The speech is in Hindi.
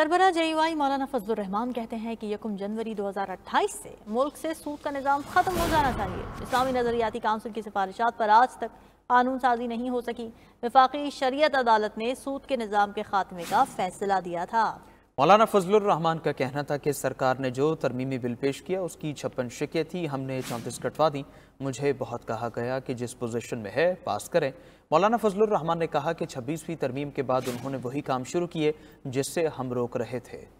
सरबरा जरीवाई मौलाना फजलरहमान कहते हैं कि यकम जनवरी 2028 से मुल्क से सूद का निज़ाम ख़त्म हो जाना चाहिए इस्लामी नज़रियाती काउंसिल की सिफारिशात पर आज तक कानून साजी नहीं हो सकी विफाक शरीत अदालत ने सूद के निज़ाम के खात्मे का फैसला दिया था मौलाना फजलुर रहमान का कहना था कि सरकार ने जो तरमीमी बिल पेश किया उसकी छप्पन शिकें थी हमने चौंतीस कटवा दी मुझे बहुत कहा गया कि जिस पोजीशन में है पास करें मौलाना फजलुर रहमान ने कहा कि छब्बीसवीं तरमीम के बाद उन्होंने वही काम शुरू किए जिससे हम रोक रहे थे